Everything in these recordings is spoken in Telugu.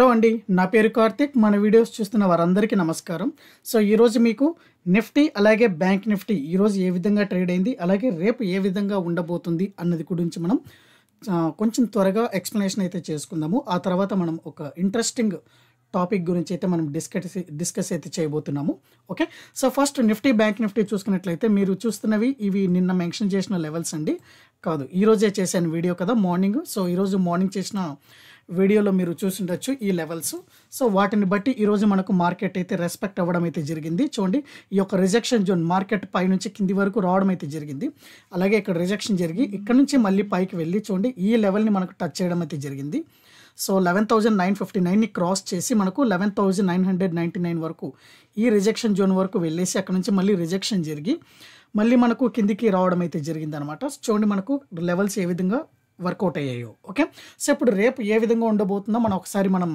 హలో అండి నా పేరు కార్తిక్ మన వీడియోస్ చూస్తున్న వారందరికీ నమస్కారం సో ఈరోజు మీకు నిఫ్టీ అలాగే బ్యాంక్ నిఫ్టీ ఈరోజు ఏ విధంగా ట్రేడ్ అయింది అలాగే రేపు ఏ విధంగా ఉండబోతుంది అన్నది గురించి మనం కొంచెం త్వరగా ఎక్స్ప్లెనేషన్ అయితే చేసుకుందాము ఆ తర్వాత మనం ఒక ఇంట్రెస్టింగ్ టాపిక్ గురించి అయితే మనం డిస్కస్ డిస్కస్ అయితే చేయబోతున్నాము okay so first Nifty bank Nifty చూసుకున్నట్లయితే మీరు చూస్తున్నవి ఇవి నిన్న మెన్షన్ చేసిన లెవెల్స్ అండి కాదు ఈరోజే చేశాను వీడియో కదా మార్నింగ్ సో ఈరోజు మార్నింగ్ చేసిన వీడియోలో మీరు చూసిండొచ్చు ఈ లెవెల్స్ సో వాటిని బట్టి ఈరోజు మనకు మార్కెట్ అయితే రెస్పెక్ట్ అవ్వడం అయితే జరిగింది చూడండి ఈ యొక్క రిజెక్షన్ జోన్ మార్కెట్ పై నుంచి కింది వరకు రావడం అయితే జరిగింది అలాగే ఇక్కడ రిజెక్షన్ జరిగి ఇక్కడ నుంచి మళ్ళీ పైకి వెళ్ళి చూడండి ఈ లెవెల్ని మనకు టచ్ చేయడం అయితే జరిగింది so eleven thousand nine fifty నైన్ని క్రాస్ చేసి మనకు eleven thousand nine hundred ninety nine వరకు ఈ రిజెక్షన్ జోన్ వరకు వెళ్ళేసి అక్కడ నుంచి మళ్ళీ రిజెక్షన్ జరిగి మళ్ళీ మనకు కిందికి రావడం అయితే జరిగిందనమాట చూడండి మనకు లెవెల్స్ ఏ విధంగా వర్కౌట్ అయ్యాయో ఓకే సో ఇప్పుడు రేపు ఏ విధంగా ఉండబోతుందో మనం ఒకసారి మనం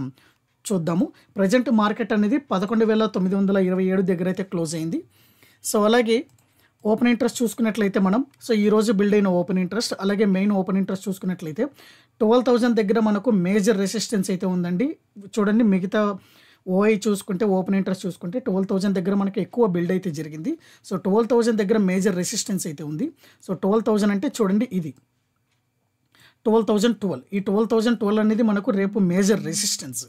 చూద్దాము ప్రజెంట్ మార్కెట్ అనేది పదకొండు వేల తొమ్మిది వందల ఇరవై ఏడు దగ్గర అయితే క్లోజ్ అయింది సో అలాగే ఓపెన్ ఇంట్రెస్ట్ చూసుకున్నట్లయితే మనం సో ఈరోజు బిల్డ్ అయిన ఓపెన్ ఇంట్రెస్ట్ అలాగే మెయిన్ ఓపెన్ ఇంట్రెస్ట్ చూసుకున్నట్లయితే ట్వెల్వ్ థౌజండ్ దగ్గర మనకు మేజర్ రెసిస్టెన్స్ అయితే ఉందండి చూడండి మిగతా ఓఐ చూసుకుంటే ఓపెన్ ఇంట్రెస్ట్ చూసుకుంటే ట్వెల్వ్ థౌజండ్ దగ్గర మనకి ఎక్కువ బిల్డ్ అయితే జరిగింది సో ట్వెల్వ్ థౌజండ్ దగ్గర మేజర్ రెసిస్టెన్స్ అయితే ఉంది సో ట్వెల్వ్ థౌజండ్ అంటే చూడండి ఇది ట్వెల్వ్ థౌజండ్ ట్వెల్వ్ ఈ ట్వెల్వ్ థౌజండ్ ట్వెల్వ్ అనేది మనకు రేపు major resistance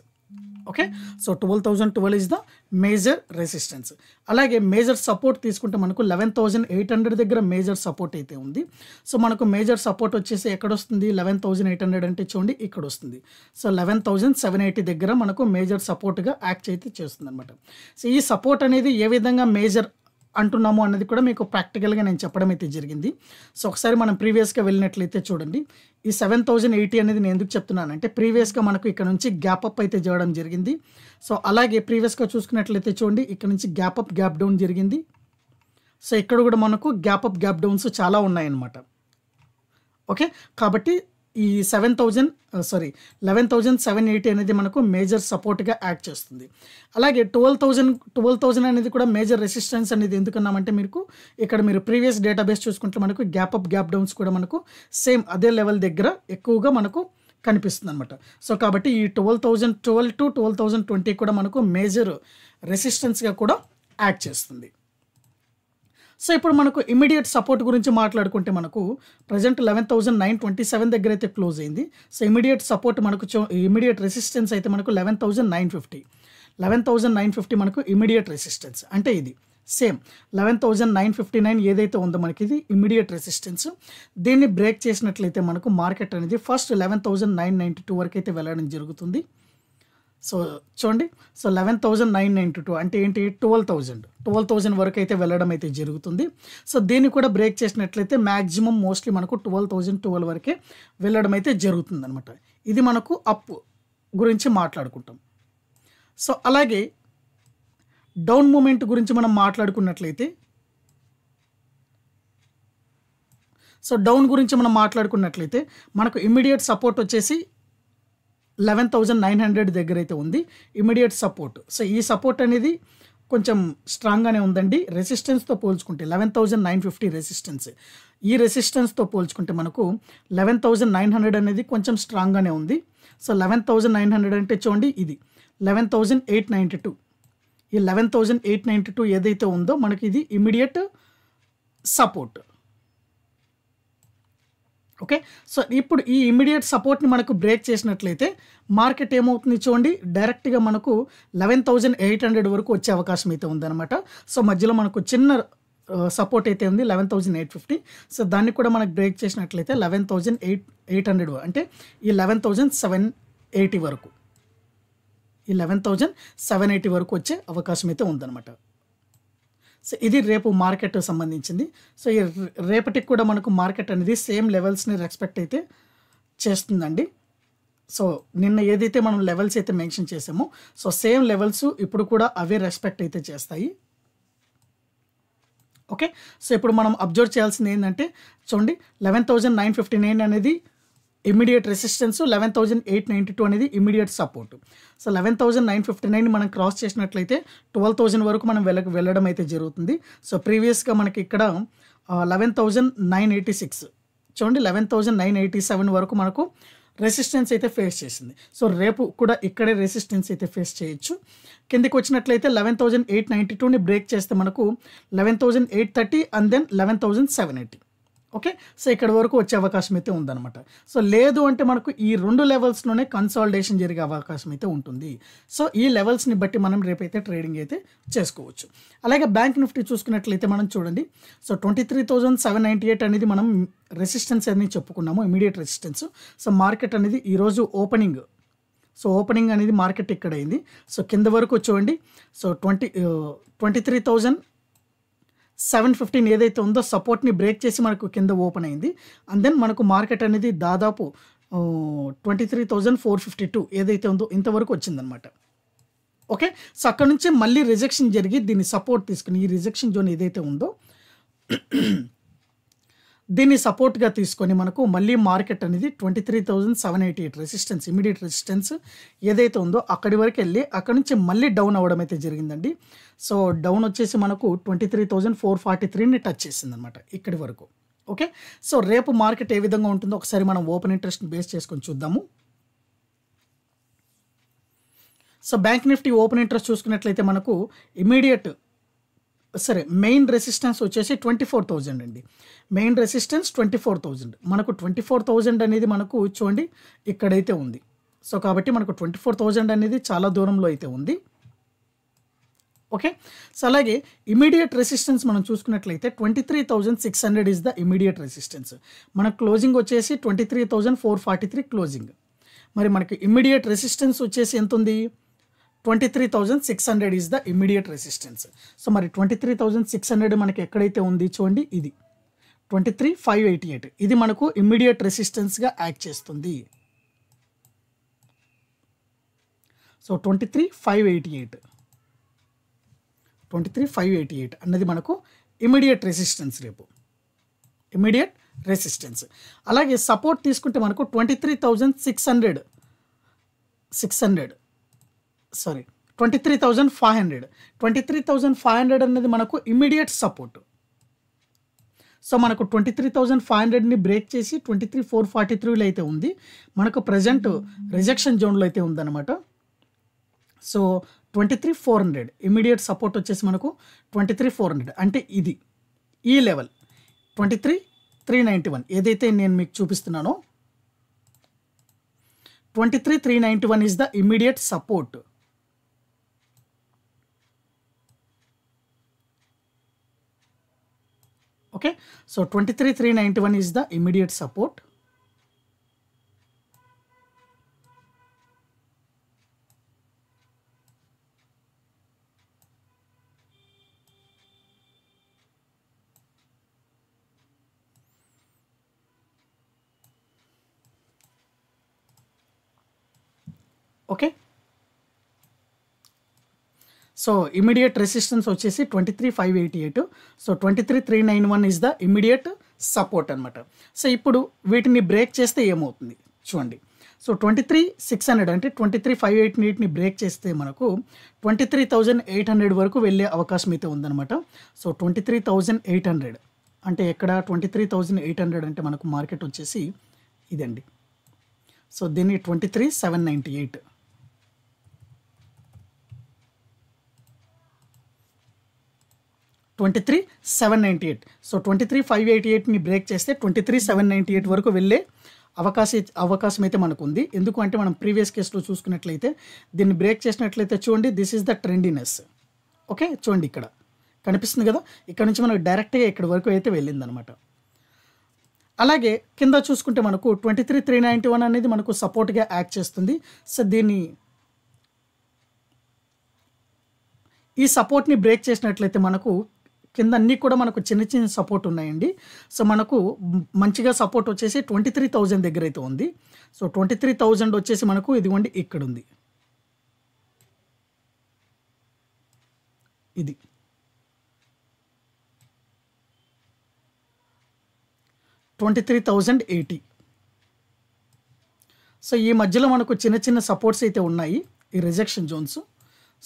okay so twelve thousand twelve is the major resistance అలాగే మేజర్ సపోర్ట్ తీసుకుంటే మనకు లెవెన్ థౌజండ్ ఎయిట్ హండ్రెడ్ దగ్గర మేజర్ సపోర్ట్ అయితే ఉంది సో మనకు మేజర్ సపోర్ట్ వచ్చేసి ఎక్కడ వస్తుంది లెవెన్ థౌజండ్ ఎయిట్ హండ్రెడ్ అంటే చూడండి ఇక్కడ వస్తుంది so eleven thousand seven eighty దగ్గర మనకు మేజర్ సపోర్ట్గా యాక్ట్ అయితే చేస్తుంది అనమాట సో ఈ సపోర్ట్ అనేది ఏ విధంగా మేజర్ అంటున్నాము అన్నది కూడా మీకు ప్రాక్టికల్గా నేను చెప్పడం అయితే జరిగింది సో ఒకసారి మనం ప్రీవియస్గా వెళ్ళినట్లయితే చూడండి ఈ సెవెన్ థౌజండ్ ఎయిటీ అనేది నేను ఎందుకు చెప్తున్నానంటే ప్రీవియస్గా మనకు ఇక్కడ నుంచి గ్యాప్ అప్ అయితే చేయడం జరిగింది సో అలాగే ప్రీవియస్గా చూసుకున్నట్లయితే చూడండి ఇక్కడ నుంచి గ్యాప్ అప్ గ్యాప్ డౌన్ జరిగింది సో ఇక్కడ కూడా మనకు గ్యాప్ అప్ గ్యాప్ డౌన్స్ చాలా ఉన్నాయన్నమాట ఓకే కాబట్టి ఈ seven thousand sorry eleven thousand seven eighty అనేది మనకు మేజర్ సపోర్ట్గా యాక్ట్ చేస్తుంది అలాగే ట్వెల్వ్ థౌజండ్ ట్వెల్వ్ థౌజండ్ అనేది కూడా మేజర్ రెసిస్టెన్స్ అనేది ఎందుకున్నామంటే మీకు ఇక్కడ మీరు ప్రీవియస్ డేటాబేస్ చూసుకుంటే మనకు గ్యాప్ అప్ గ్యాప్ డౌన్స్ కూడా మనకు సేమ్ అదే లెవెల్ దగ్గర ఎక్కువగా మనకు కనిపిస్తుంది అనమాట సో కాబట్టి ఈ twelve thousand twelve to twelve thousand twenty కూడా మనకు మేజర్ రెసిస్టెన్స్గా కూడా యాక్ట్ చేస్తుంది సో ఇప్పుడు మనకు ఇమీడియట్ సపోర్ట్ గురించి మాట్లాడుకుంటే మనకు present eleven thousand nine twenty seven దగ్గర అయితే క్లోజ్ అయింది సో ఇమీడియట్ సపోర్ట్ మనకు ఇమీడియట్ రెసిస్టెన్స్ అయితే మనకు eleven thousand nine fifty eleven thousand nine fifty మనకు ఇమీడియట్ రెసిస్టెన్స్ అంటే ఇది same eleven thousand nine fifty nine ఏదైతే ఉందో మనకి ఇది ఇమీడియట్ రెసిస్టెన్స్ దీన్ని బ్రేక్ చేసినట్లయితే మనకు మార్కెట్ అనేది first eleven thousand nine ninety two వరకు అయితే వెళ్ళడం జరుగుతుంది సో చూడండి so eleven thousand nine ninety two అంటే ఏంటి ట్వెల్వ్ థౌజండ్ ట్వెల్వ్ థౌజండ్ వరకు అయితే వెళ్ళడం అయితే జరుగుతుంది సో దీన్ని కూడా బ్రేక్ చేసినట్లయితే మ్యాక్సిమం మోస్ట్లీ మనకు ట్వెల్వ్ థౌజండ్ ట్వెల్వ్ వరకే వెళ్ళడం అయితే జరుగుతుంది అనమాట ఇది మనకు అప్ గురించి మాట్లాడుకుంటాం సో అలాగే డౌన్ మూమెంట్ గురించి మనం మాట్లాడుకున్నట్లయితే సో డౌన్ గురించి మనం మాట్లాడుకున్నట్లయితే మనకు ఇమ్మీడియట్ సపోర్ట్ వచ్చేసి లెవెన్ థౌజండ్ నైన్ హండ్రెడ్ దగ్గర అయితే ఉంది ఇమీడియట్ సపోర్ట్ సో ఈ సపోర్ట్ అనేది కొంచెం స్ట్రాంగ్గానే ఉందండి రెసిస్టెన్స్తో పోల్చుకుంటే eleven thousand nine fifty resistance ఈ రెసిస్టెన్స్తో పోల్చుకుంటే మనకు లెవెన్ థౌజండ్ నైన్ హండ్రెడ్ అనేది కొంచెం స్ట్రాంగ్గానే ఉంది so eleven thousand nine hundred అంటే చూడండి ఇది eleven thousand eight ninety two ఈ eleven thousand eight ninety two ఏదైతే ఉందో మనకి ఇది ఇమీడియట్ సపోర్ట్ ఓకే సో ఇప్పుడు ఈ ఇమీడియట్ సపోర్ట్ని మనకు బ్రేక్ చేసినట్లయితే మార్కెట్ ఏమవుతుంది చూడండి డైరెక్ట్గా మనకు లెవెన్ థౌజండ్ ఎయిట్ హండ్రెడ్ వరకు వచ్చే అవకాశం అయితే ఉందన్నమాట సో మధ్యలో మనకు చిన్న సపోర్ట్ అయితే ఉంది eleven thousand eight fifty so దాన్ని కూడా మనకు బ్రేక్ చేసినట్లయితే eleven thousand eight eight hundred అంటే ఈ లెవెన్ థౌజండ్ సెవెన్ ఎయిటీ వరకు ఈ లెవెన్ థౌజండ్ సెవెన్ ఎయిటీ వరకు వచ్చే అవకాశం అయితే ఉందన్నమాట సో ఇది రేపు మార్కెట్ సంబంధించింది సో ఈ రేపటికి కూడా మనకు మార్కెట్ అనేది సేమ్ లెవెల్స్ని రెస్పెక్ట్ అయితే చేస్తుందండి సో నిన్న ఏదైతే మనం లెవెల్స్ అయితే మెన్షన్ చేసామో సో సేమ్ లెవెల్స్ ఇప్పుడు కూడా అవే రెస్పెక్ట్ అయితే చేస్తాయి ఓకే సో ఇప్పుడు మనం అబ్జర్వ్ చేయాల్సింది ఏంటంటే చూడండి eleven thousand nine fifty nine అనేది immediate resistance eleven thousand eight ninety two అనేది immediate support so eleven thousand nine fifty nine మనం క్రాస్ చేసినట్లయితే ట్వెల్వ్ థౌజండ్ వరకు మనం వెళ్ళ వెళ్ళడం అయితే జరుగుతుంది సో ప్రీవియస్గా మనకి ఇక్కడ eleven thousand nine eighty six చూడండి eleven thousand nine eighty seven వరకు మనకు రెసిస్టెన్స్ అయితే ఫేస్ చేసింది సో రేపు కూడా ఇక్కడే రెసిస్టెన్స్ అయితే ఫేస్ చేయొచ్చు కిందికి వచ్చినట్లయితే లెవెన్ థౌజండ్ ఎయిట్ నైంటీ టూని బ్రేక్ చేస్తే మనకు eleven thousand eight thirty and then eleven thousand seven eighty okay so ఇక్కడ వరకు వచ్చే అవకాశం అయితే ఉందన్నమాట సో లేదు అంటే మనకు ఈ రెండు లెవెల్స్లోనే కన్సాలిడేషన్ జరిగే అవకాశం అయితే ఉంటుంది సో ఈ లెవెల్స్ని బట్టి మనం రేపైతే ట్రేడింగ్ అయితే చేసుకోవచ్చు అలాగే బ్యాంక్ నిఫ్టీ చూసుకున్నట్లయితే మనం చూడండి so twenty three thousand seven ninety eight అనేది మనం రెసిస్టెన్స్ అని చెప్పుకున్నాము ఇమీడియట్ రెసిస్టెన్స్ సో మార్కెట్ అనేది ఈరోజు ఓపెనింగ్ సో ఓపెనింగ్ అనేది మార్కెట్ ఇక్కడ అయింది సో కింద వరకు చూడండి so twenty twenty three thousand seven fifteen ఏదైతే ఉందో సపోర్ట్ని బ్రేక్ చేసి మనకు కింద ఓపెన్ అయింది అండ్ దెన్ మనకు మార్కెట్ అనేది దాదాపు twenty three thousand four fifty two ఏదైతే ఉందో ఇంతవరకు వచ్చిందనమాట ఓకే సో అక్కడ నుంచి మళ్ళీ రిజెక్షన్ జరిగి దీన్ని సపోర్ట్ తీసుకుని ఈ రిజెక్షన్ జోన్ ఏదైతే ఉందో దీన్ని సపోర్ట్గా తీసుకొని మనకు మళ్ళీ మార్కెట్ అనేది twenty three thousand seven eighty eight resistance immediate resistance ఏదైతే ఉందో అక్కడి వరకు వెళ్ళి అక్కడి నుంచి మళ్ళీ డౌన్ అవ్వడం అయితే జరిగిందండి సో డౌన్ వచ్చేసి మనకు twenty three thousand four forty త్రీని టచ్ చేసింది అనమాట ఇక్కడి వరకు ఓకే సో రేపు మార్కెట్ ఏ విధంగా ఉంటుందో ఒకసారి మనం ఓపెన్ ఇంట్రెస్ట్ని బేస్ చేసుకొని చూద్దాము so bank Nifty open interest చూసుకున్నట్లయితే మనకు ఇమీడియట్ సరే మెయిన్ రెసిస్టెన్స్ వచ్చేసి ట్వంటీ ఫోర్ థౌజండ్ అండి main resistance twenty four thousand మనకు ట్వంటీ ఫోర్ థౌజండ్ అనేది మనకు చూడండి ఇక్కడైతే ఉంది సో కాబట్టి మనకు ట్వంటీ ఫోర్ థౌజండ్ అనేది చాలా దూరంలో అయితే ఉంది ఓకే సో అలాగే ఇమీడియట్ రెసిస్టెన్స్ మనం చూసుకున్నట్లయితే twenty three thousand six hundred is the immediate resistance మన క్లోజింగ్ వచ్చేసి twenty three thousand four forty three closing మరి మనకి ఇమీడియట్ రెసిస్టెన్స్ వచ్చేసి ఎంత ఉంది twenty three thousand six hundred is the immediate resistance so మరి twenty three thousand six hundred మనకి ఎక్కడైతే ఉంది చూడండి ఇది twenty three five eighty eight ఇది మనకు ఇమ్మీడియట్ రెసిస్టెన్స్గా యాక్ట్ చేస్తుంది so twenty three five eighty eight twenty three five eighty eight అన్నది మనకు ఇమీడియట్ రెసిస్టెన్స్ రేపు ఇమీడియట్ రెసిస్టెన్స్ అలాగే సపోర్ట్ తీసుకుంటే మనకు twenty three thousand six hundred six hundred sorry twenty three thousand five hundred twenty three thousand five hundred అనేది మనకు ఇమ్మీడియట్ సపోర్ట్ సో మనకు ట్వంటీ త్రీ థౌజండ్ ఫైవ్ హండ్రెడ్ని బ్రేక్ చేసి ట్వంటీ త్రీ ఫోర్ ఫార్టీ త్రీలో అయితే ఉంది మనకు ప్రజెంట్ రిజెక్షన్ జోన్లో అయితే ఉందన్నమాట so twenty three four hundred immediate support వచ్చేసి మనకు ట్వంటీ త్రీ ఫోర్ హండ్రెడ్ అంటే ఇది ఈ level twenty three three ninety one ఏదైతే నేను మీకు చూపిస్తున్నానో twenty three three ninety one is the immediate support okay so twenty three three ninety one is the immediate support okay so immediate resistance వచ్చేసి twenty three five eighty eight so twenty three three nine one is the immediate support అనమాట సో ఇప్పుడు వీటిని బ్రేక్ చేస్తే ఏమవుతుంది చూడండి so twenty three six hundred అంటే ట్వంటీ త్రీ ఫైవ్ ఎయిట్ ఎయిట్ని బ్రేక్ చేస్తే మనకు twenty three thousand eight hundred వరకు వెళ్ళే అవకాశం అయితే ఉందన్నమాట so twenty three thousand eight hundred అంటే ఎక్కడ twenty three thousand eight hundred అంటే మనకు మార్కెట్ వచ్చేసి ఇదండి సో దీన్ని twenty three seven ninety eight twenty three seven ninety eight so twenty three five eighty ఎయిట్ని బ్రేక్ చేస్తే twenty three seven ninety eight వరకు వెళ్ళే అవకాశం అవకాశం అయితే మనకు ఉంది ఎందుకు అంటే మనం ప్రీవియస్ కేసులో చూసుకున్నట్లయితే దీన్ని బ్రేక్ చేసినట్లయితే చూడండి this is the trendiness okay చూడండి ఇక్కడ కనిపిస్తుంది కదా ఇక్కడ నుంచి మనకు డైరెక్ట్గా ఇక్కడ వరకు అయితే వెళ్ళిందనమాట అలాగే కింద చూసుకుంటే మనకు twenty three three ninety one అనేది మనకు సపోర్ట్గా యాక్ట్ చేస్తుంది సో దీన్ని ఈ సపోర్ట్ని బ్రేక్ చేసినట్లయితే మనకు కింద అన్నీ కూడా మనకు చిన్న చిన్న సపోర్ట్ ఉన్నాయండి సో మనకు మంచిగా సపోర్ట్ వచ్చేసి ట్వంటీ త్రీ థౌజండ్ దగ్గర అయితే ఉంది సో ట్వంటీ త్రీ థౌజండ్ వచ్చేసి మనకు ఇదిగోండి ఇక్కడ ఉంది ఇది twenty three thousand eighty so ఈ మధ్యలో మనకు చిన్న చిన్న సపోర్ట్స్ అయితే ఉన్నాయి ఈ రిజెక్షన్ జోన్స్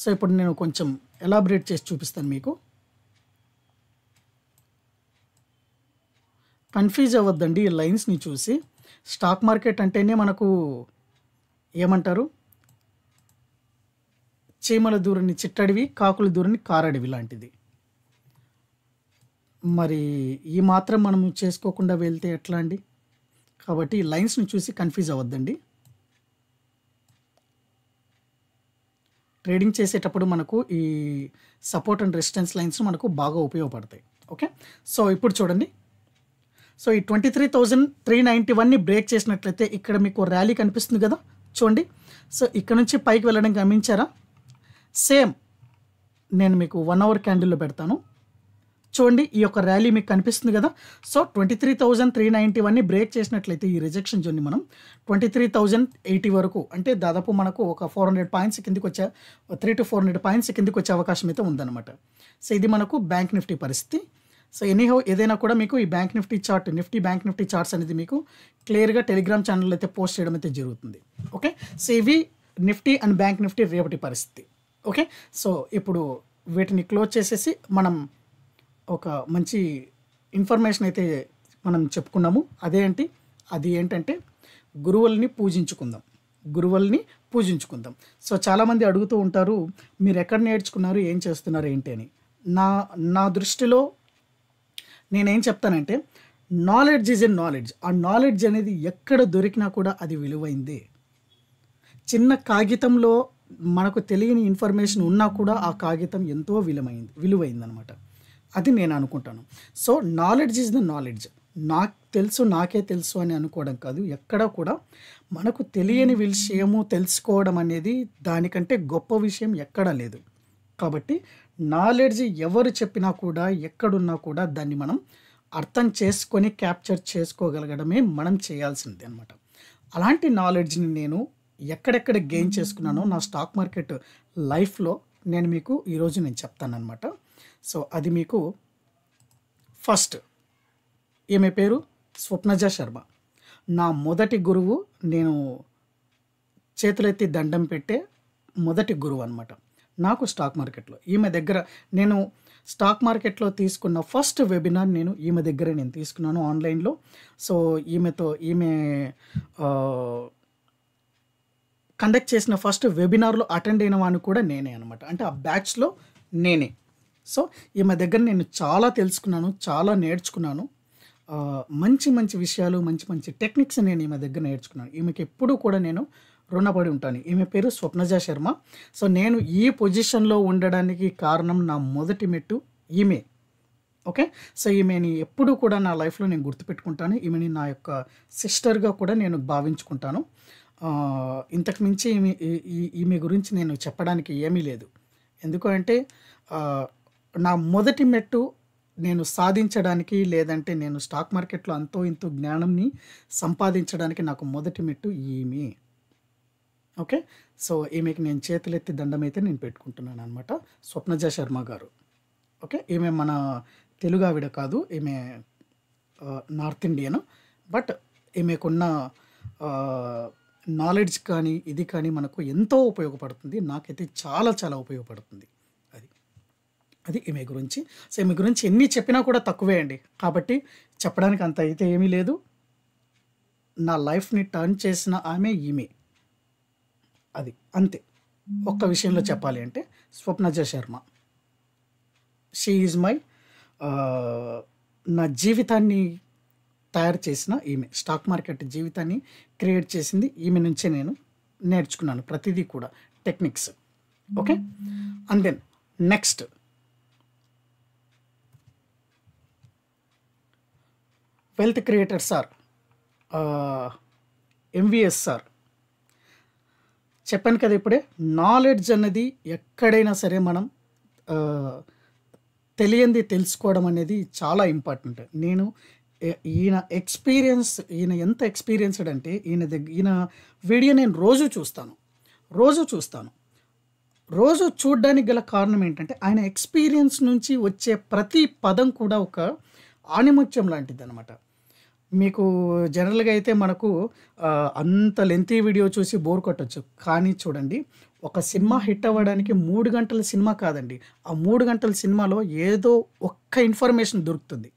సో ఇప్పుడు నేను కొంచెం ఎలాబరేట్ చేసి చూపిస్తాను మీకు కన్ఫ్యూజ్ అవ్వద్దండి ఈ లైన్స్ని చూసి స్టాక్ మార్కెట్ అంటేనే మనకు ఏమంటారు చీమల దూరని చిట్టడివి కాకుల దూరని కారడివి లాంటిది మరి ఈ మాత్రం మనం చేసుకోకుండా వెళ్తే ఎట్లా అండి కాబట్టి లైన్స్ని చూసి కన్ఫ్యూజ్ అవ్వద్దండి ట్రేడింగ్ చేసేటప్పుడు మనకు ఈ సపోర్ట్ అండ్ రెసిస్టెన్స్ లైన్స్ మనకు బాగా ఉపయోగపడతాయి ఓకే సో ఇప్పుడు చూడండి సో ఈ twenty three thousand three ninety వన్ని బ్రేక్ చేసినట్లయితే ఇక్కడ మీకు ర్యాలీ కనిపిస్తుంది కదా చూడండి సో ఇక్కడ నుంచి పైకి వెళ్ళడం గమనించారా సేమ్ నేను మీకు వన్ అవర్ క్యాండిల్లో పెడతాను చూడండి ఈ యొక్క ర్యాలీ మీకు కనిపిస్తుంది కదా so twenty three thousand three ninety వన్ని బ్రేక్ చేసినట్లయితే ఈ రిజెక్షన్ జోన్ని మనం ట్వంటీ త్రీ థౌజండ్ ఎయిటీ వరకు అంటే దాదాపు మనకు ఒక ఫోర్ హండ్రెడ్ పాయింట్స్ కిందకి వచ్చే three to four hundred points కిందకి వచ్చే అవకాశం అయితే ఉందన్నమాట సో ఇది మనకు బ్యాంక్ నిఫ్టీ పరిస్థితి సో ఎనీహో ఏదైనా కూడా మీకు ఈ bank Nifty chart Nifty bank Nifty charts అనేది మీకు క్లియర్గా టెలిగ్రామ్ ఛానల్ అయితే పోస్ట్ చేయడం అయితే జరుగుతుంది ఓకే సో ఇవి నిఫ్టీ అండ్ బ్యాంక్ నిఫ్టీ రేపటి పరిస్థితి ఓకే సో ఇప్పుడు వీటిని క్లోజ్ చేసేసి మనం ఒక మంచి ఇన్ఫర్మేషన్ అయితే మనం చెప్పుకున్నాము అదేంటి అది ఏంటంటే గురువుల్ని పూజించుకుందాం గురువుల్ని పూజించుకుందాం సో చాలామంది అడుగుతూ ఉంటారు మీరు ఎక్కడ నేర్చుకున్నారు ఏం చేస్తున్నారు ఏంటి అని నా నా దృష్టిలో నేనేం చెప్తానంటే నాలెడ్జ్ ఈజ్ ఎ నాలెడ్జ్ ఆ నాలెడ్జ్ అనేది ఎక్కడ దొరికినా కూడా అది విలువైంది చిన్న కాగితంలో మనకు తెలియని ఇన్ఫర్మేషన్ ఉన్నా కూడా ఆ కాగితం ఎంతో విలువైంది విలువైందనమాట అది నేను అనుకుంటాను so knowledge is the knowledge నాకు తెలుసు నాకే తెలుసు అని అనుకోవడం కాదు ఎక్కడ కూడా మనకు తెలియని విషయము తెలుసుకోవడం అనేది దానికంటే గొప్ప విషయం ఎక్కడా లేదు కాబట్టి నాలెడ్జ్ ఎవరు చెప్పినా కూడా ఎక్కడున్నా కూడా దాన్ని మనం అర్థం చేసుకొని క్యాప్చర్ చేసుకోగలగడమే మనం చేయాల్సింది అనమాట అలాంటి నాలెడ్జ్ని నేను ఎక్కడెక్కడ గెయిన్ చేసుకున్నానో నా స్టాక్ మార్కెట్ లైఫ్లో నేను మీకు ఈరోజు నేను చెప్తానమాట సో అది మీకు ఫస్ట్ ఈమె పేరు స్వప్నజ శర్మ నా మొదటి గురువు నేను చేతులెత్తి దండం పెట్టే మొదటి గురువు అనమాట నాకు స్టాక్ మార్కెట్లో ఈమె దగ్గర నేను స్టాక్ మార్కెట్లో తీసుకున్న ఫస్ట్ వెబినార్ నేను ఈమె దగ్గర నేను తీసుకున్నాను ఆన్లైన్లో సో ఈమెతో ఈమె కండక్ట్ చేసిన ఫస్ట్ వెబినార్లో అటెండ్ అయిన వాడిని కూడా నేనే అనమాట అంటే ఆ బ్యాచ్లో నేనే సో ఈమె దగ్గర నేను చాలా తెలుసుకున్నాను చాలా నేర్చుకున్నాను మంచి మంచి విషయాలు మంచి మంచి టెక్నిక్స్ నేను ఈమె దగ్గర నేర్చుకున్నాను ఈమెకి ఎప్పుడూ కూడా నేను రుణపడి ఉంటాను ఈమె పేరు స్వప్నజ శర్మ సో నేను ఈ పొజిషన్లో ఉండడానికి కారణం నా మొదటి మెట్టు ఈమె ఓకే సో ఈమెని ఎప్పుడు కూడా నా లైఫ్లో నేను గుర్తుపెట్టుకుంటాను ఈమెని నా యొక్క సిస్టర్గా కూడా నేను భావించుకుంటాను ఇంతకు మించి ఈమె ఈమె గురించి నేను చెప్పడానికి ఏమీ లేదు ఎందుకంటే నా మొదటి మెట్టు నేను సాధించడానికి లేదంటే నేను స్టాక్ మార్కెట్లో అంతో ఇంతో జ్ఞానంని సంపాదించడానికి నాకు మొదటి మెట్టు ఈమె ఓకే సో ఈమెకి నేను చేతులెత్తి దండం అయితే నేను పెట్టుకుంటున్నాను అనమాట స్వప్నజ శర్మ గారు ఓకే ఈమె మన తెలుగు ఆవిడ కాదు ఈమె నార్త్ ఇండియన్ బట్ ఈమెకున్న నాలెడ్జ్ కానీ ఇది కానీ మనకు ఎంతో ఉపయోగపడుతుంది నాకైతే చాలా చాలా ఉపయోగపడుతుంది అది అది ఈమె గురించి సో ఈమె గురించి ఎన్ని చెప్పినా కూడా తక్కువే అండి కాబట్టి చెప్పడానికి అంత అయితే ఏమీ లేదు నా లైఫ్ని టర్న్ చేసిన ఆమె ఈమె అది అంతే ఒక్క విషయంలో చెప్పాలి అంటే Swapnaja Sharma she is my నా జీవితాన్ని తయారు చేసిన ఈమె స్టాక్ మార్కెట్ జీవితాన్ని క్రియేట్ చేసింది ఈమె నుంచే నేను నేర్చుకున్నాను ప్రతిదీ కూడా techniques okay and then next wealth creators sir M V S sir చెప్పాను కదా ఇప్పుడే నాలెడ్జ్ అన్నది ఎక్కడైనా సరే మనం తెలియంది తెలుసుకోవడం అనేది చాలా ఇంపార్టెంట్ నేను ఈయన ఎక్స్పీరియన్స్ ఈయన ఎంత ఎక్స్పీరియన్స్డ్ అంటే ఈయన దగ్గర ఈయన వీడియో నేను రోజు చూస్తాను రోజు చూస్తాను రోజు చూడడానికి గల కారణం ఏంటంటే ఆయన ఎక్స్పీరియన్స్ నుంచి వచ్చే ప్రతి పదం కూడా ఒక ఆణిముత్యం లాంటిది అనమాట మీకు జనరల్గా అయితే మనకు అంత లెంతీ వీడియో చూసి బోర్ కొట్టచ్చు కానీ చూడండి ఒక సినిమా హిట్ అవ్వడానికి మూడు గంటల సినిమా కాదండి ఆ మూడు గంటల సినిమాలో ఏదో ఒక్క ఇన్ఫర్మేషన్ దొరుకుతుంది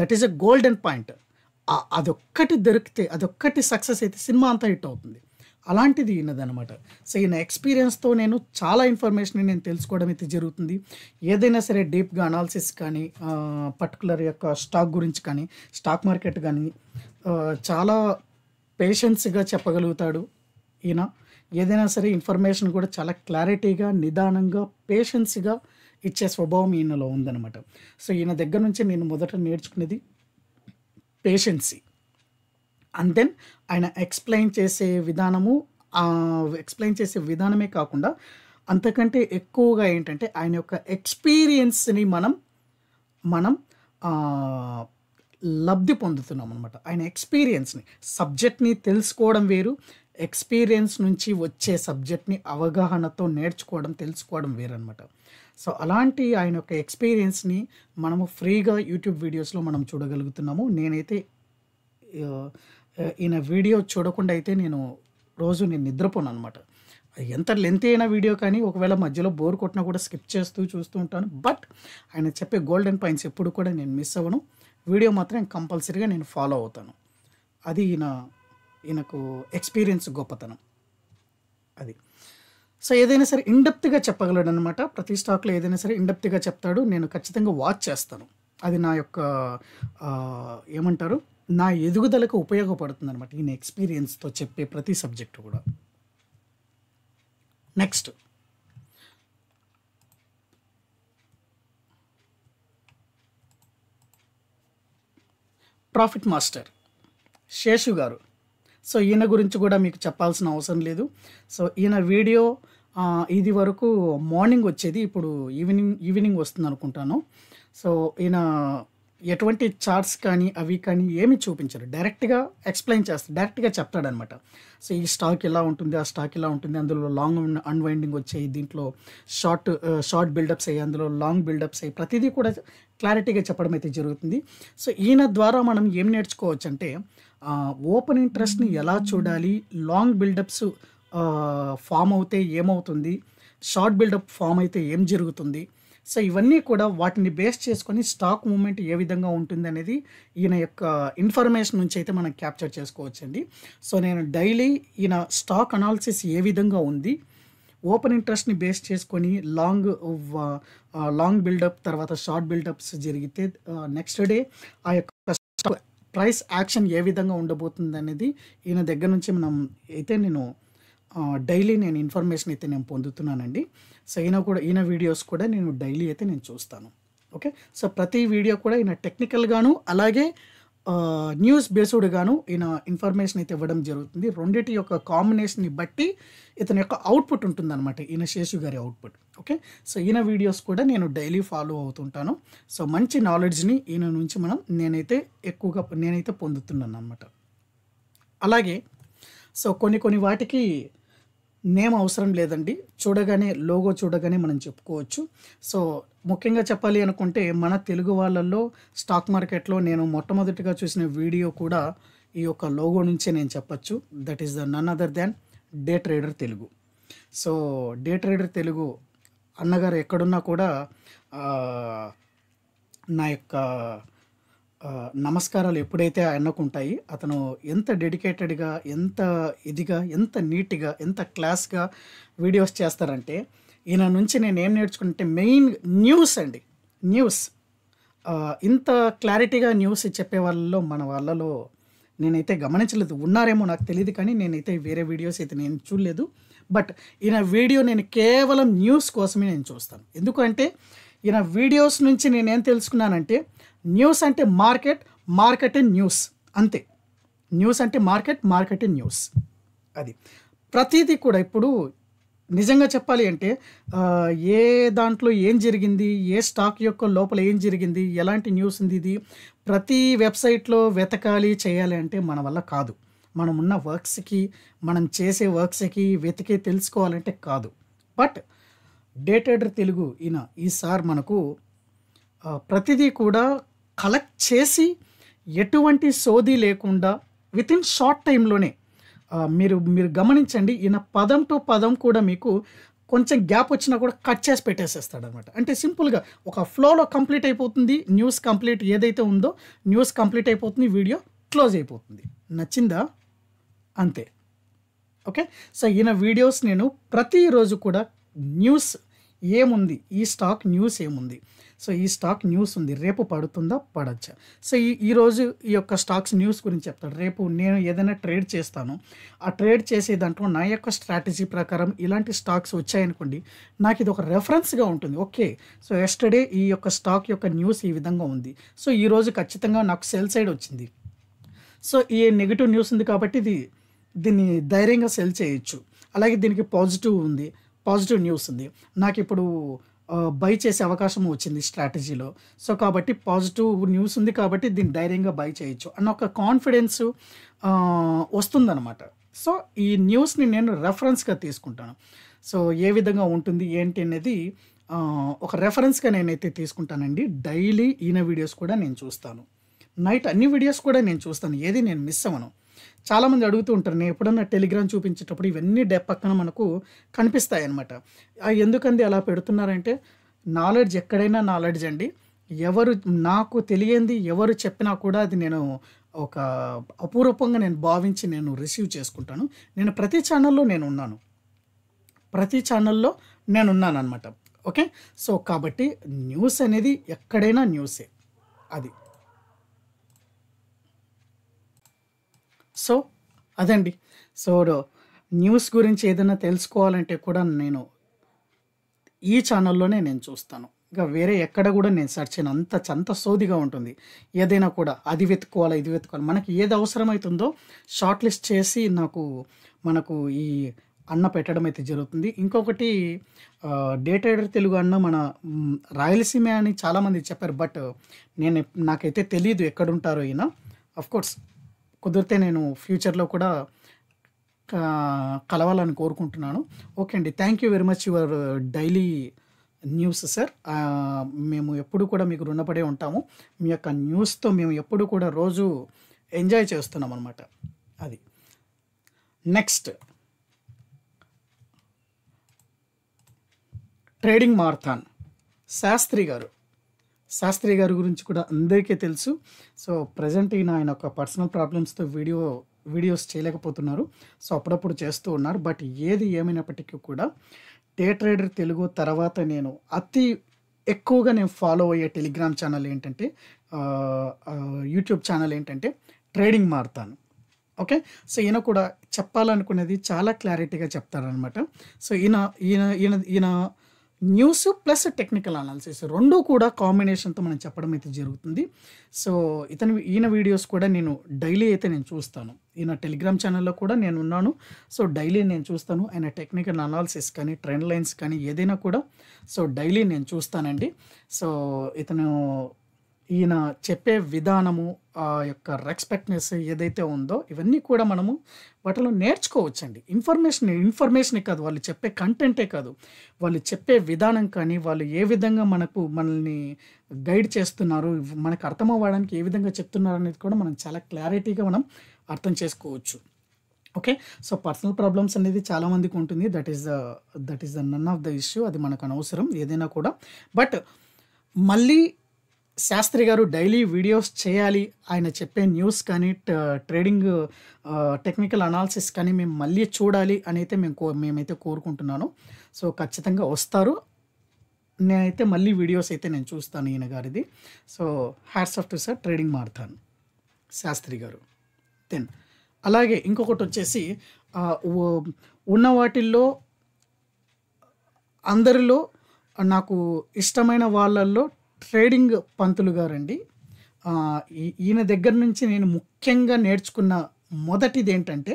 that is a golden point అదొక్కటి దొరికితే అదొక్కటి సక్సెస్ అయితే సినిమా అంతా హిట్ అవుతుంది అలాంటిది విన్నదనమాట సో ఈయన ఎక్స్పీరియన్స్తో నేను చాలా ఇన్ఫర్మేషన్ నేను తెలుసుకోవడం అయితే జరుగుతుంది ఏదైనా సరే డీప్గా అనాలిసిస్ కానీ పర్టికులర్ యొక్క స్టాక్ గురించి కానీ స్టాక్ మార్కెట్ కానీ చాలా పేషెన్స్గా చెప్పగలుగుతాడు ఈయన ఏదైనా సరే ఇన్ఫర్మేషన్ కూడా చాలా క్లారిటీగా నిదానంగా పేషెన్స్గా ఇచ్చే స్వభావం ఈయనలో ఉందన్నమాట సో ఈయన దగ్గర నుంచి నేను మొదట నేర్చుకునేది పేషెన్సీ అండ్ దెన్ ఆయన ఎక్స్ప్లెయిన్ చేసే విధానము ఎక్స్ప్లెయిన్ చేసే విధానమే కాకుండా అంతకంటే ఎక్కువగా ఏంటంటే ఆయన యొక్క ఎక్స్పీరియన్స్ని మనం మనం లబ్ధి పొందుతున్నాం అనమాట ఆయన ఎక్స్పీరియన్స్ని సబ్జెక్ట్ని తెలుసుకోవడం వేరు ఎక్స్పీరియన్స్ నుంచి వచ్చే సబ్జెక్ట్ని అవగాహనతో నేర్చుకోవడం తెలుసుకోవడం వేరనమాట సో అలాంటి ఆయన యొక్క ఎక్స్పీరియన్స్ని మనము ఫ్రీగా యూట్యూబ్ వీడియోస్లో మనం చూడగలుగుతున్నాము నేనైతే ఈయన వీడియో చూడకుండా అయితే నేను రోజు నేను నిద్రపోను అనమాట ఎంత లెంత్ అయిన వీడియో కానీ ఒకవేళ మధ్యలో బోర్ కొట్టినా కూడా స్కిప్ చేస్తూ చూస్తూ ఉంటాను బట్ ఆయన చెప్పే గోల్డెన్ పాయింట్స్ ఎప్పుడు కూడా నేను మిస్ అవ్వను వీడియో మాత్రం కంపల్సరీగా నేను ఫాలో అవుతాను అది ఈయన ఈయనకు ఎక్స్పీరియన్స్ గొప్పతనం అది సో ఏదైనా సరే ఇండెప్త్గా చెప్పగలడు అనమాట ప్రతి స్టాక్లో ఏదైనా సరే ఇండెప్త్గా చెప్తాడు నేను ఖచ్చితంగా వాచ్ చేస్తాను అది నా యొక్క ఏమంటారు నా ఎదుగుదలకు ఉపయోగపడుతుంది అనమాట ఈయన ఎక్స్పీరియన్స్తో చెప్పే ప్రతి సబ్జెక్టు కూడా నెక్స్ట్ ప్రాఫిట్ మాస్టర్ శేషు గారు సో ఈయన గురించి కూడా మీకు చెప్పాల్సిన అవసరం లేదు సో ఈయన వీడియో ఇది వరకు మార్నింగ్ వచ్చేది ఇప్పుడు ఈవినింగ్ ఈవినింగ్ వస్తుంది అనుకుంటాను సో ఈయన ఎటువంటి చార్ట్స్ కానీ అవి కానీ ఏమి చూపించరు డైరెక్ట్గా ఎక్స్ప్లెయిన్ చేస్తారు డైరెక్ట్గా చెప్తాడనమాట సో ఈ స్టాక్ ఇలా ఉంటుంది ఆ స్టాక్ ఇలా ఉంటుంది అందులో లాంగ్ అన్వైండింగ్ వచ్చాయి దీంట్లో షార్ట్ షార్ట్ బిల్డప్స్ అయ్యి అందులో లాంగ్ బిల్డప్స్ అయ్యి ప్రతిదీ కూడా క్లారిటీగా చెప్పడం అయితే జరుగుతుంది సో ఈయన ద్వారా మనం ఏం నేర్చుకోవచ్చు అంటే ఓపెన్ ఇంట్రెస్ట్ని ఎలా చూడాలి లాంగ్ బిల్డప్స్ ఫామ్ అవుతే ఏమవుతుంది షార్ట్ బిల్డప్ ఫామ్ అయితే ఏం జరుగుతుంది సో ఇవన్నీ కూడా వాటిని బేస్ చేసుకొని స్టాక్ మూమెంట్ ఏ విధంగా ఉంటుంది అనేది ఈయన యొక్క ఇన్ఫర్మేషన్ నుంచి అయితే మనం క్యాప్చర్ చేసుకోవచ్చండి సో నేను డైలీ ఈయన స్టాక్ అనాలిసిస్ ఏ విధంగా ఉంది ఓపెన్ ఇంట్రెస్ట్ని బేస్ చేసుకొని లాంగ్ లాంగ్ బిల్డప్ తర్వాత షార్ట్ బిల్డప్స్ జరిగితే నెక్స్ట్ డే ఆ యొక్క ప్రైస్ యాక్షన్ ఏ విధంగా ఉండబోతుంది అనేది ఈయన దగ్గర నుంచి మనం అయితే నేను డైలీ నేను ఇన్ఫర్మేషన్ అయితే నేను పొందుతున్నానండి సో ఈయన కూడా ఈయన వీడియోస్ కూడా నేను డైలీ అయితే నేను చూస్తాను ఓకే సో ప్రతి వీడియో కూడా ఈయన టెక్నికల్గాను అలాగే న్యూస్ బేస్డ్ గాను ఈయన ఇన్ఫర్మేషన్ అయితే ఇవ్వడం జరుగుతుంది రెండింటి యొక్క కాంబినేషన్ని బట్టి ఇతని యొక్క అవుట్పుట్ ఉంటుందన్నమాట ఈయన శేషు గారి అవుట్పుట్ ఓకే సో ఈయన వీడియోస్ కూడా నేను డైలీ ఫాలో అవుతుంటాను సో మంచి నాలెడ్జ్ని ఈయన నుంచి మనం నేనైతే ఎక్కువగా నేనైతే పొందుతున్నాను అనమాట అలాగే సో కొన్ని కొన్ని వాటికి నేమ్ అవసరం లేదండి చూడగానే లోగో చూడగానే మనం చెప్పుకోవచ్చు సో ముఖ్యంగా చెప్పాలి అనుకుంటే మన తెలుగు వాళ్ళల్లో స్టాక్ మార్కెట్లో నేను మొట్టమొదటిగా చూసిన వీడియో కూడా ఈ యొక్క లోగో నుంచే నేను చెప్పచ్చు that is the none other than day trader Telugu so day trader Telugu అన్నగారు ఎక్కడున్నా కూడా నా యొక్క నమస్కారాలు ఎప్పుడైతే ఆయనకు ఉంటాయి అతను ఎంత డెడికేటెడ్గా ఎంత ఇదిగా ఎంత నీట్గా ఎంత క్లాస్గా వీడియోస్ చేస్తారంటే ఈయన నుంచి నేను ఏం నేర్చుకుంటే మెయిన్ న్యూస్ అండి న్యూస్ ఇంత క్లారిటీగా న్యూస్ చెప్పే వాళ్ళలో మన వాళ్ళలో నేనైతే గమనించలేదు ఉన్నారేమో నాకు తెలియదు కానీ నేనైతే వేరే వీడియోస్ అయితే నేను చూడలేదు బట్ ఈయన వీడియో నేను కేవలం న్యూస్ కోసమే నేను చూస్తాను ఎందుకంటే ఈయన వీడియోస్ నుంచి నేనేం తెలుసుకున్నానంటే న్యూస్ అంటే మార్కెట్ మార్కెట్ ఇన్ న్యూస్ అంతే న్యూస్ అంటే మార్కెట్ మార్కెట్ ఇన్ న్యూస్ అది ప్రతిదీ కూడా ఇప్పుడు నిజంగా చెప్పాలి అంటే ఏ దాంట్లో ఏం జరిగింది ఏ స్టాక్ యొక్క లోపల ఏం జరిగింది ఎలాంటి న్యూస్ ఉంది ఇది ప్రతి వెబ్సైట్లో వెతకాలి చేయాలి అంటే మన వల్ల కాదు మనం ఉన్న వర్క్స్కి మనం చేసే వర్క్స్కి వెతికి తెలుసుకోవాలంటే కాదు బట్ డేటెడర్ తెలుగు ఈయన ఈసారి మనకు ప్రతిదీ కూడా కలెక్ట్ చేసి ఎటువంటి సోది లేకుండా విత్ ఇన్ షార్ట్ టైంలోనే మీరు మీరు గమనించండి ఈయన పదం టు పదం కూడా మీకు కొంచెం గ్యాప్ వచ్చినా కూడా కట్ చేసి పెట్టేసేస్తాడు అనమాట అంటే సింపుల్గా ఒక ఫ్లోలో కంప్లీట్ అయిపోతుంది న్యూస్ కంప్లీట్ ఏదైతే ఉందో న్యూస్ కంప్లీట్ అయిపోతుంది వీడియో క్లోజ్ అయిపోతుంది నచ్చిందా అంతే ఓకే సో ఈయన వీడియోస్ నేను ప్రతిరోజు కూడా న్యూస్ ఏముంది ఈ స్టాక్ న్యూస్ ఏముంది సో ఈ స్టాక్ న్యూస్ ఉంది రేపు పడుతుందా పడచ్చా సో ఈ ఈరోజు ఈ యొక్క స్టాక్స్ న్యూస్ గురించి చెప్తాడు రేపు నేను ఏదైనా ట్రేడ్ చేస్తాను ఆ ట్రేడ్ చేసే దాంట్లో నా యొక్క స్ట్రాటజీ ప్రకారం ఇలాంటి స్టాక్స్ వచ్చాయనుకోండి నాకు ఇది ఒక రెఫరెన్స్గా ఉంటుంది ఓకే సో ఎస్టర్డే ఈ యొక్క స్టాక్ యొక్క న్యూస్ ఈ విధంగా ఉంది సో ఈరోజు ఖచ్చితంగా నాకు సెల్ సైడ్ వచ్చింది సో ఈ నెగిటివ్ న్యూస్ ఉంది కాబట్టి ఇది దీన్ని ధైర్యంగా సెల్ చేయొచ్చు అలాగే దీనికి పాజిటివ్ ఉంది పాజిటివ్ న్యూస్ ఉంది నాకు ఇప్పుడు బై చేసే అవకాశం వచ్చింది స్ట్రాటజీలో సో కాబట్టి పాజిటివ్ న్యూస్ ఉంది కాబట్టి దీన్ని ధైర్యంగా బై చేయొచ్చు అన్న ఒక కాన్ఫిడెన్స్ వస్తుందన్నమాట సో ఈ న్యూస్ని నేను రెఫరెన్స్గా తీసుకుంటాను సో ఏ విధంగా ఉంటుంది ఏంటి అనేది ఒక రెఫరెన్స్గా నేనైతే తీసుకుంటానండి డైలీ ఈయన వీడియోస్ కూడా నేను చూస్తాను నైట్ అన్ని వీడియోస్ కూడా నేను చూస్తాను ఏది నేను మిస్ అవ్వను చాలామంది అడుగుతూ ఉంటారు నేను ఎప్పుడన్నా టెలిగ్రామ్ చూపించేటప్పుడు ఇవన్నీ డెప్ పక్కన మనకు కనిపిస్తాయి అనమాట ఎందుకంది అలా పెడుతున్నారంటే నాలెడ్జ్ ఎక్కడైనా నాలెడ్జ్ అండి ఎవరు నాకు తెలియంది ఎవరు చెప్పినా కూడా అది నేను ఒక అపూర్వపంగా నేను భావించి నేను రిసీవ్ చేసుకుంటాను నేను ప్రతి ఛానల్లో నేను ఉన్నాను ప్రతి ఛానల్లో నేను ఉన్నాను అనమాట ఓకే సో కాబట్టి న్యూస్ అనేది ఎక్కడైనా న్యూసే అది సో అదండి సో న్యూస్ గురించి ఏదైనా తెలుసుకోవాలంటే కూడా నేను ఈ ఛానల్లోనే నేను చూస్తాను ఇంకా వేరే ఎక్కడ కూడా నేను సెర్చ్ చేయను అంత చంత సోదిగా ఉంటుంది ఏదైనా కూడా అది వెతుక్కోవాలి ఇది వెతుకోవాలి మనకి ఏది అవసరమవుతుందో షార్ట్ లిస్ట్ చేసి నాకు మనకు ఈ అన్న పెట్టడం అయితే జరుగుతుంది ఇంకొకటి డేటెడర్ తెలుగు అన్న మన రాయలసీమ అని చాలామంది చెప్పారు బట్ నేను నాకైతే తెలియదు ఎక్కడుంటారో ఈయన కోర్స్ కుదిరితే నేను ఫ్యూచర్లో కూడా కలవాలని కోరుకుంటున్నాను ఓకే అండి thank you very much your daily news sir మేము ఎప్పుడు కూడా మీకు రుణపడే ఉంటాము మీ యొక్క న్యూస్తో మేము ఎప్పుడు కూడా రోజు ఎంజాయ్ చేస్తున్నాం అనమాట అది నెక్స్ట్ ట్రేడింగ్ మార్థాన్ శాస్త్రి గారు శాస్త్రి గారి గురించి కూడా అందరికీ తెలుసు సో ప్రజెంట్ ఈయన ఆయన ఒక పర్సనల్ ప్రాబ్లమ్స్తో వీడియో వీడియోస్ చేయలేకపోతున్నారు సో అప్పుడప్పుడు చేస్తూ ఉన్నారు బట్ ఏది ఏమైనప్పటికీ కూడా డే ట్రేడర్ తెలుగు తర్వాత నేను అతి ఎక్కువగా నేను ఫాలో అయ్యే టెలిగ్రామ్ ఛానల్ ఏంటంటే యూట్యూబ్ ఛానల్ ఏంటంటే ట్రేడింగ్ మారుతాను ఓకే సో ఈయన కూడా చెప్పాలనుకునేది చాలా క్లారిటీగా చెప్తారనమాట సో ఈయన ఈయన ఈయన ఈయన న్యూస్ ప్లస్ టెక్నికల్ అనాలిసిస్ రెండు కూడా కాంబినేషన్తో మనం చెప్పడం అయితే జరుగుతుంది సో ఇతని ఈయన వీడియోస్ కూడా నేను డైలీ అయితే నేను చూస్తాను ఈయన టెలిగ్రామ్ ఛానల్లో కూడా నేను ఉన్నాను సో డైలీ నేను చూస్తాను ఆయన టెక్నికల్ అనాలిసిస్ కానీ ట్రెండ్ లైన్స్ కానీ ఏదైనా కూడా సో డైలీ నేను చూస్తానండి సో ఇతను ఈయన చెప్పే విధానము ఆ యొక్క రెస్పెక్ట్నెస్ ఏదైతే ఉందో ఇవన్నీ కూడా మనము వాటిలో నేర్చుకోవచ్చండి ఇన్ఫర్మేషన్ ఇన్ఫర్మేషన్ కాదు వాళ్ళు చెప్పే కంటెంటే కాదు వాళ్ళు చెప్పే విధానం కానీ వాళ్ళు ఏ విధంగా మనకు మనల్ని గైడ్ చేస్తున్నారు మనకు అర్థం అవ్వడానికి ఏ విధంగా చెప్తున్నారు అనేది కూడా మనం చాలా క్లారిటీగా మనం అర్థం చేసుకోవచ్చు ఓకే సో పర్సనల్ ప్రాబ్లమ్స్ అనేది చాలామందికి ఉంటుంది that is the that is the none of the issue అది మనకు అనవసరం ఏదైనా కూడా బట్ మళ్ళీ శాస్త్రి గారు డైలీ వీడియోస్ చేయాలి ఆయన చెప్పే న్యూస్ కానీ ట్రేడింగ్ టెక్నికల్ అనాలిసిస్ కానీ మేము మళ్ళీ చూడాలి అని అయితే మేము కో మేమైతే కోరుకుంటున్నాను సో ఖచ్చితంగా వస్తారు నేనైతే మళ్ళీ వీడియోస్ అయితే నేను చూస్తాను ఈయన గారిది so hats off to sir trading మారుతాను శాస్త్రి గారు దెన్ అలాగే ఇంకొకటి వచ్చేసి ఉన్న వాటిల్లో అందరిలో నాకు ఇష్టమైన వాళ్ళల్లో ట్రేడింగ్ పంతులు గారండి ఈయన దగ్గర నుంచి నేను ముఖ్యంగా నేర్చుకున్న మొదటిది ఏంటంటే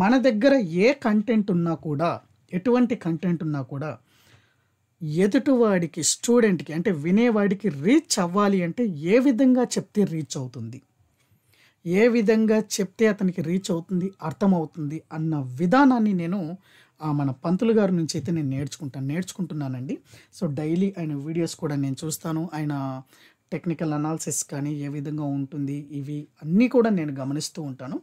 మన దగ్గర ఏ కంటెంట్ ఉన్నా కూడా ఎటువంటి కంటెంట్ ఉన్నా కూడా ఎదుటివాడికి స్టూడెంట్కి అంటే వినేవాడికి రీచ్ అవ్వాలి అంటే ఏ విధంగా చెప్తే రీచ్ అవుతుంది ఏ విధంగా చెప్తే అతనికి రీచ్ అవుతుంది అర్థమవుతుంది అన్న విధానాన్ని నేను మన పంతులు గారి నుంచి అయితే నేను నేర్చుకుంటాను నేర్చుకుంటున్నానండి సో డైలీ ఆయన వీడియోస్ కూడా నేను చూస్తాను ఆయన టెక్నికల్ అనాలిసిస్ కానీ ఏ విధంగా ఉంటుంది ఇవి అన్నీ కూడా నేను గమనిస్తూ ఉంటాను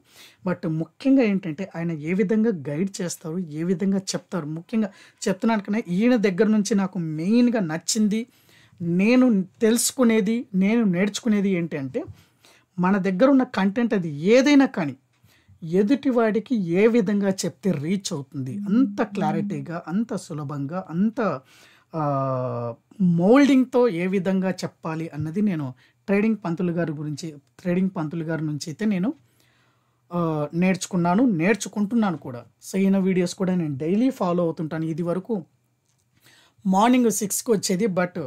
బట్ ముఖ్యంగా ఏంటంటే ఆయన ఏ విధంగా గైడ్ చేస్తారు ఏ విధంగా చెప్తారు ముఖ్యంగా చెప్తున్నాను కన్నా ఈయన దగ్గర నుంచి నాకు మెయిన్గా నచ్చింది నేను తెలుసుకునేది నేను నేర్చుకునేది ఏంటంటే మన దగ్గర ఉన్న కంటెంట్ అది ఏదైనా కానీ ఎదుటివాడికి ఏ విధంగా చెప్తే రీచ్ అవుతుంది అంత క్లారిటీగా అంత సులభంగా అంత మోల్డింగ్తో ఏ విధంగా చెప్పాలి అన్నది నేను ట్రేడింగ్ పంతులు గారి గురించి ట్రేడింగ్ పంతులు గారి నుంచి అయితే నేను నేర్చుకున్నాను నేర్చుకుంటున్నాను కూడా సరైన వీడియోస్ కూడా నేను డైలీ ఫాలో అవుతుంటాను ఇది వరకు మార్నింగ్ సిక్స్కి వచ్చేది బట్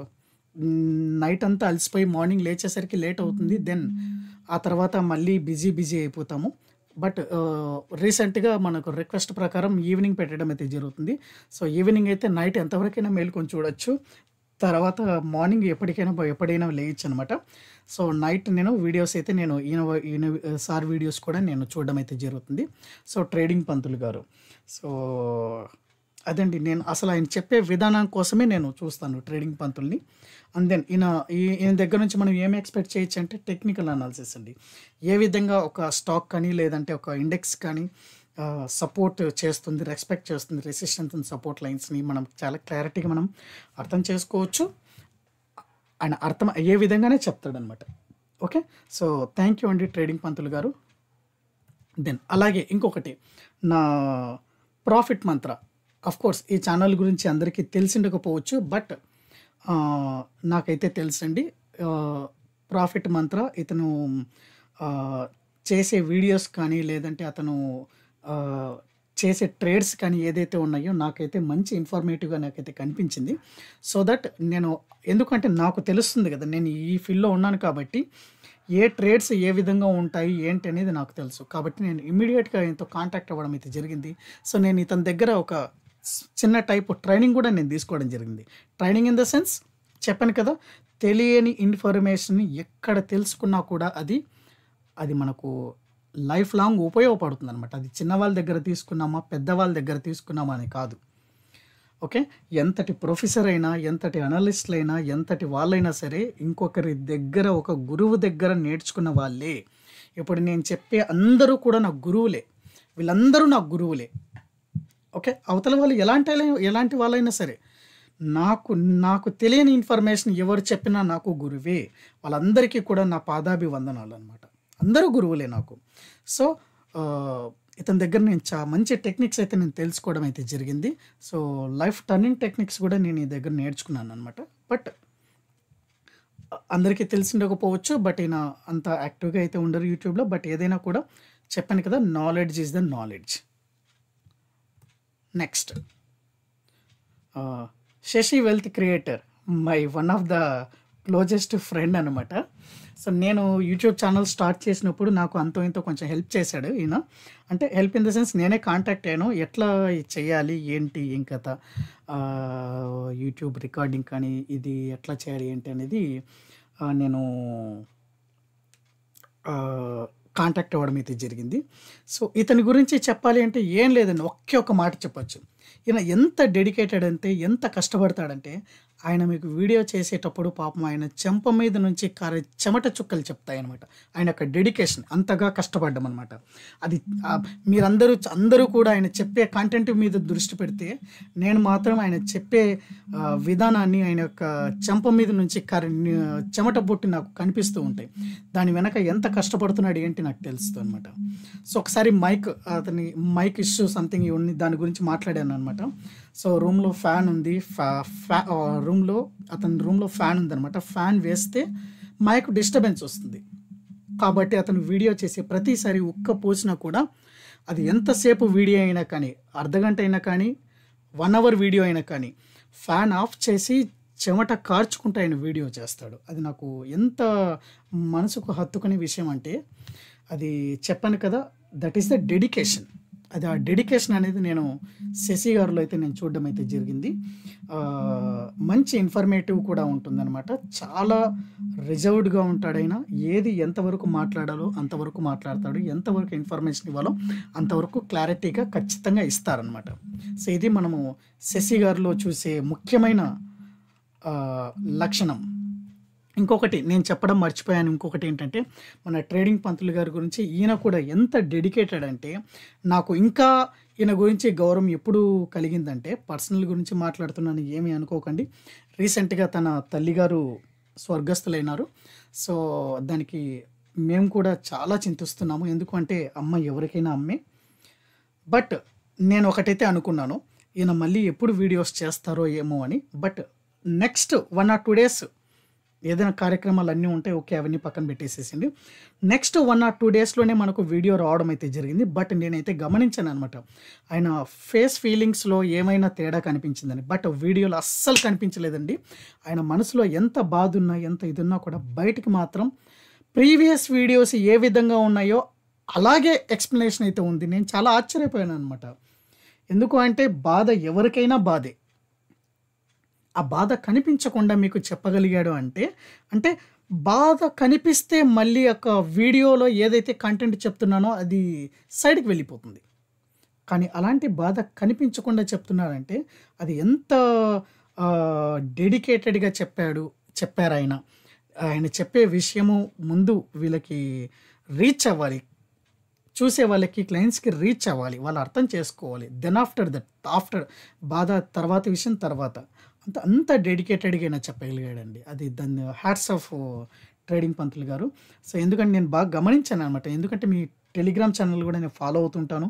నైట్ అంతా అలసిపోయి మార్నింగ్ లేచేసరికి లేట్ అవుతుంది దెన్ ఆ తర్వాత మళ్ళీ బిజీ బిజీ అయిపోతాము బట్ రీసెంట్గా మనకు రిక్వెస్ట్ ప్రకారం ఈవినింగ్ పెట్టడం అయితే జరుగుతుంది సో ఈవినింగ్ అయితే నైట్ ఎంతవరకైనా మేల్కొని చూడొచ్చు తర్వాత మార్నింగ్ ఎప్పటికైనా ఎప్పుడైనా లేయచ్చు అనమాట సో నైట్ నేను వీడియోస్ అయితే నేను ఈయన ఈయన సార్ వీడియోస్ కూడా నేను చూడడం అయితే జరుగుతుంది సో ట్రేడింగ్ పంతులు గారు సో అదండి నేను అసలు ఆయన చెప్పే విధానం కోసమే నేను చూస్తాను ట్రేడింగ్ పంతుల్ని అండ్ దెన్ ఈయన ఈయన దగ్గర నుంచి మనం ఏం ఎక్స్పెక్ట్ చేయొచ్చు అంటే టెక్నికల్ అనాలిసిస్ అండి ఏ విధంగా ఒక స్టాక్ కానీ లేదంటే ఒక ఇండెక్స్ కానీ సపోర్ట్ చేస్తుంది రెస్పెక్ట్ చేస్తుంది రెసిస్టెన్స్ అండ్ సపోర్ట్ లైన్స్ని మనం చాలా క్లారిటీగా మనం అర్థం చేసుకోవచ్చు ఆయన అర్థం అయ్యే విధంగానే చెప్తాడనమాట ఓకే సో థ్యాంక్ యూ అండి ట్రేడింగ్ పంతులు గారు దెన్ అలాగే ఇంకొకటి నా ప్రాఫిట్ మంత్ర కోర్స్ ఈ ఛానల్ గురించి అందరికీ తెలిసిండకపోవచ్చు బట్ నాకైతే తెలుసండి ప్రాఫిట్ మంత్ర ఇతను చేసే వీడియోస్ కానీ లేదంటే అతను చేసే ట్రేడ్స్ కానీ ఏదైతే ఉన్నాయో నాకైతే మంచి ఇన్ఫర్మేటివ్గా నాకైతే కనిపించింది సో దట్ నేను ఎందుకంటే నాకు తెలుస్తుంది కదా నేను ఈ ఫీల్డ్లో ఉన్నాను కాబట్టి ఏ ట్రేడ్స్ ఏ విధంగా ఉంటాయి ఏంటి అనేది నాకు తెలుసు కాబట్టి నేను ఇమీడియట్గా ఎంతో కాంటాక్ట్ అవ్వడం అయితే జరిగింది సో నేను ఇతని దగ్గర ఒక చిన్న టైప్ ట్రైనింగ్ కూడా నేను తీసుకోవడం జరిగింది ట్రైనింగ్ ఇన్ ద సెన్స్ చెప్పాను కదా తెలియని ఇన్ఫర్మేషన్ ఎక్కడ తెలుసుకున్నా కూడా అది అది మనకు లైఫ్ లాంగ్ ఉపయోగపడుతుంది అనమాట అది చిన్నవాళ్ళ దగ్గర తీసుకున్నామా పెద్దవాళ్ళ దగ్గర తీసుకున్నామా అని కాదు ఓకే ఎంతటి ప్రొఫెసర్ అయినా ఎంతటి అనలిస్ట్లైనా ఎంతటి వాళ్ళైనా సరే ఇంకొకరి దగ్గర ఒక గురువు దగ్గర నేర్చుకున్న వాళ్ళే ఇప్పుడు నేను చెప్పే అందరూ కూడా నా గురువులే వీళ్ళందరూ నా గురువులే ఓకే అవతల వాళ్ళు ఎలాంటి ఎలాంటి వాళ్ళైనా సరే నాకు నాకు తెలియని ఇన్ఫర్మేషన్ ఎవరు చెప్పినా నాకు గురువే వాళ్ళందరికీ కూడా నా పాదాభివందనాలు అనమాట అందరూ గురువులే నాకు సో ఇతని దగ్గర నేను చా మంచి టెక్నిక్స్ అయితే నేను తెలుసుకోవడం అయితే జరిగింది సో లైఫ్ టర్నింగ్ టెక్నిక్స్ కూడా నేను ఈ దగ్గర నేర్చుకున్నాను అనమాట బట్ అందరికీ తెలిసిండకపోవచ్చు బట్ ఈయన అంత యాక్టివ్గా అయితే ఉండరు యూట్యూబ్లో బట్ ఏదైనా కూడా చెప్పాను కదా knowledge is the knowledge next Sashi wealth creator my one of the closest friend అనమాట సో నేను యూట్యూబ్ ఛానల్ స్టార్ట్ చేసినప్పుడు నాకు అంతో ఇంతో కొంచెం హెల్ప్ చేశాడు ఈయన అంటే హెల్ప్ ఇన్ ద సెన్స్ నేనే కాంటాక్ట్ అయ్యాను ఎట్లా చేయాలి ఏంటి ఏం కథ యూట్యూబ్ రికార్డింగ్ కానీ ఇది ఎట్లా చేయాలి ఏంటి అనేది నేను కాంటాక్ట్ అవ్వడం అయితే జరిగింది సో ఇతని గురించి చెప్పాలి అంటే ఏం లేదండి ఒకే ఒక మాట చెప్పచ్చు ఈయన ఎంత డెడికేటెడ్ అంటే ఎంత కష్టపడతాడంటే ఆయన మీకు వీడియో చేసేటప్పుడు పాపం ఆయన చెంప మీద నుంచి కారే చెమట చుక్కలు చెప్తాయన్నమాట ఆయన యొక్క డెడికేషన్ అంతగా కష్టపడ్డం అనమాట అది మీరందరూ అందరూ కూడా ఆయన చెప్పే కాంటెంట్ మీద దృష్టి పెడితే నేను మాత్రం ఆయన చెప్పే విధానాన్ని ఆయన యొక్క చెంప మీద నుంచి కారే చెమట బొట్టి నాకు కనిపిస్తూ ఉంటాయి దాని వెనక ఎంత కష్టపడుతున్నాడు ఏంటి నాకు తెలుస్తుంది అనమాట సో ఒకసారి మైక్ అతని మైక్ ఇష్యూ సంథింగ్ దాని గురించి మాట్లాడాను అనమాట సో రూమ్లో ఫ్యాన్ ఉంది ఫ్యా ఫ్యా రూమ్లో అతని రూమ్లో ఫ్యాన్ ఉందనమాట ఫ్యాన్ వేస్తే మైక్ డిస్టర్బెన్స్ వస్తుంది కాబట్టి అతను వీడియో చేసే ప్రతిసారి ఉక్క పోసినా కూడా అది ఎంతసేపు వీడియో అయినా కానీ అర్ధగంట అయినా కానీ వన్ అవర్ వీడియో అయినా కానీ ఫ్యాన్ ఆఫ్ చేసి చెమట కార్చుకుంటూ ఆయన వీడియో చేస్తాడు అది నాకు ఎంత మనసుకు హత్తుకునే విషయం అంటే అది చెప్పాను కదా దట్ ఈస్ ద డెడికేషన్ అది ఆ డెడికేషన్ అనేది నేను శశి గారిలో అయితే నేను చూడడం అయితే జరిగింది మంచి ఇన్ఫర్మేటివ్ కూడా ఉంటుందన్నమాట చాలా రిజర్వ్డ్గా ఉంటాడైనా ఏది ఎంతవరకు మాట్లాడాలో అంతవరకు మాట్లాడతాడు ఎంతవరకు ఇన్ఫర్మేషన్ ఇవ్వాలో అంతవరకు క్లారిటీగా ఖచ్చితంగా ఇస్తారనమాట సో ఇది మనము శశి గారిలో చూసే ముఖ్యమైన లక్షణం ఇంకొకటి నేను చెప్పడం మర్చిపోయాను ఇంకొకటి ఏంటంటే మన ట్రేడింగ్ పంతులు గారి గురించి ఈయన కూడా ఎంత డెడికేటెడ్ అంటే నాకు ఇంకా ఈయన గురించి గౌరవం ఎప్పుడు కలిగిందంటే పర్సనల్ గురించి మాట్లాడుతున్నాను ఏమీ అనుకోకండి రీసెంట్గా తన తల్లిగారు స్వర్గస్థులైనారు సో దానికి మేము కూడా చాలా చింతిస్తున్నాము ఎందుకంటే అమ్మ ఎవరికైనా అమ్మే బట్ నేను ఒకటైతే అనుకున్నాను ఈయన మళ్ళీ ఎప్పుడు వీడియోస్ చేస్తారో ఏమో అని but next one or two days ఏదైనా కార్యక్రమాలు అన్నీ ఉంటాయి ఓకే అవన్నీ పక్కన పెట్టేసేసింది నెక్స్ట్ వన్ ఆర్ టూ డేస్లోనే మనకు వీడియో రావడం అయితే జరిగింది బట్ నేనైతే గమనించాను అనమాట ఆయన ఫేస్ ఫీలింగ్స్లో ఏమైనా తేడా కనిపించిందని బట్ వీడియోలో అస్సలు కనిపించలేదండి ఆయన మనసులో ఎంత బాధ ఉన్నా ఎంత ఉన్నా కూడా బయటికి మాత్రం ప్రీవియస్ వీడియోస్ ఏ విధంగా ఉన్నాయో అలాగే ఎక్స్ప్లెనేషన్ అయితే ఉంది నేను చాలా ఆశ్చర్యపోయాను అనమాట ఎందుకు అంటే బాధ ఎవరికైనా బాధే ఆ బాధ కనిపించకుండా మీకు చెప్పగలిగాడు అంటే అంటే బాధ కనిపిస్తే మళ్ళీ ఒక వీడియోలో ఏదైతే కంటెంట్ చెప్తున్నానో అది సైడ్కి వెళ్ళిపోతుంది కానీ అలాంటి బాధ కనిపించకుండా చెప్తున్నారంటే అది ఎంత డెడికేటెడ్గా చెప్పాడు చెప్పారు ఆయన ఆయన చెప్పే విషయము ముందు వీళ్ళకి రీచ్ అవ్వాలి చూసే వాళ్ళకి క్లయింట్స్కి రీచ్ అవ్వాలి వాళ్ళు అర్థం చేసుకోవాలి దెన్ ఆఫ్టర్ దట్ ఆఫ్టర్ బాధ తర్వాత విషయం తర్వాత అంత అంత డెడికేటెడ్గా అయినా చెప్పగలిగాడండి అది దాన్ని హ్యాట్స్ ఆఫ్ ట్రేడింగ్ పంతులు గారు సో ఎందుకంటే నేను బాగా గమనించాను అనమాట ఎందుకంటే మీ టెలిగ్రామ్ ఛానల్ కూడా నేను ఫాలో అవుతుంటాను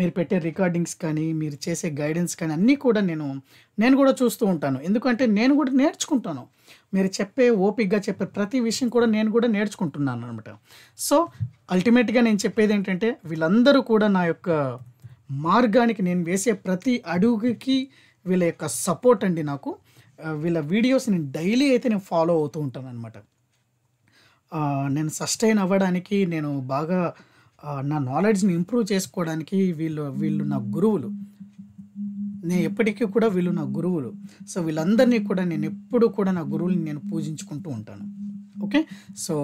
మీరు పెట్టే రికార్డింగ్స్ కానీ మీరు చేసే గైడెన్స్ కానీ అన్నీ కూడా నేను నేను కూడా చూస్తూ ఉంటాను ఎందుకంటే నేను కూడా నేర్చుకుంటాను మీరు చెప్పే ఓపిక్గా చెప్పే ప్రతి విషయం కూడా నేను కూడా నేర్చుకుంటున్నాను అనమాట సో అల్టిమేట్గా నేను చెప్పేది ఏంటంటే వీళ్ళందరూ కూడా నా యొక్క మార్గానికి నేను వేసే ప్రతి అడుగుకి వీళ్ళ యొక్క సపోర్ట్ అండి నాకు వీళ్ళ వీడియోస్ నేను డైలీ అయితే నేను ఫాలో అవుతూ ఉంటాను అనమాట నేను సస్టైన్ అవ్వడానికి నేను బాగా నా నాలెడ్జ్ని ఇంప్రూవ్ చేసుకోవడానికి వీళ్ళు వీళ్ళు నా గురువులు నేను ఎప్పటికీ కూడా వీళ్ళు నా గురువులు సో వీళ్ళందరినీ కూడా నేను ఎప్పుడు కూడా నా గురువుని నేను పూజించుకుంటూ ఉంటాను ఓకే సో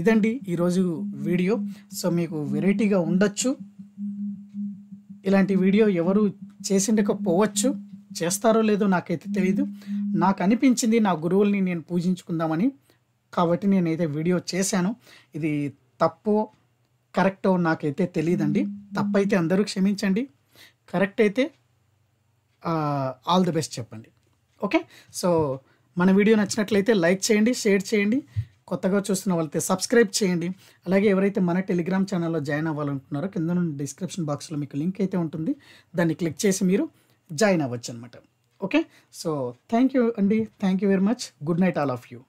ఇదండి ఈరోజు వీడియో సో మీకు వెరైటీగా ఉండొచ్చు ఇలాంటి వీడియో ఎవరు చేసిండకపోవచ్చు చేస్తారో లేదో నాకైతే తెలియదు నాకు అనిపించింది నా గురువుల్ని నేను పూజించుకుందామని కాబట్టి నేనైతే వీడియో చేశాను ఇది తప్పు కరెక్ట్ నాకైతే తెలియదండి తప్పైతే అందరూ క్షమించండి కరెక్ట్ అయితే ఆల్ ది బెస్ట్ చెప్పండి ఓకే సో మన వీడియో నచ్చినట్లయితే లైక్ చేయండి షేర్ చేయండి కొత్తగా చూస్తున్న వాళ్ళైతే సబ్స్క్రైబ్ చేయండి అలాగే ఎవరైతే మన టెలిగ్రామ్ ఛానల్లో జాయిన్ అవ్వాలనుకున్నారో కింద నుండి డిస్క్రిప్షన్ బాక్స్లో మీకు లింక్ అయితే ఉంటుంది దాన్ని క్లిక్ చేసి మీరు జాయిన్ అవ్వచ్చు అనమాట ఓకే సో థ్యాంక్ యూ అండి thank you very much good night all of you